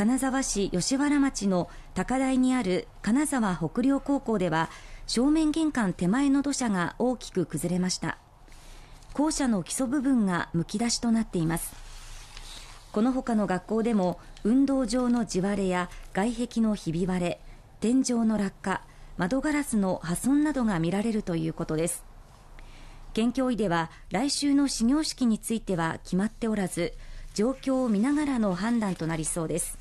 金沢市吉原町の高台にある金沢北陵高校では正面玄関手前の土砂が大きく崩れました校舎の基礎部分がむき出しとなっていますこの他の学校でも運動場の地割れや外壁のひび割れ天井の落下窓ガラスの破損などが見られるということです県教委では来週の始業式については決まっておらず状況を見ながらの判断となりそうです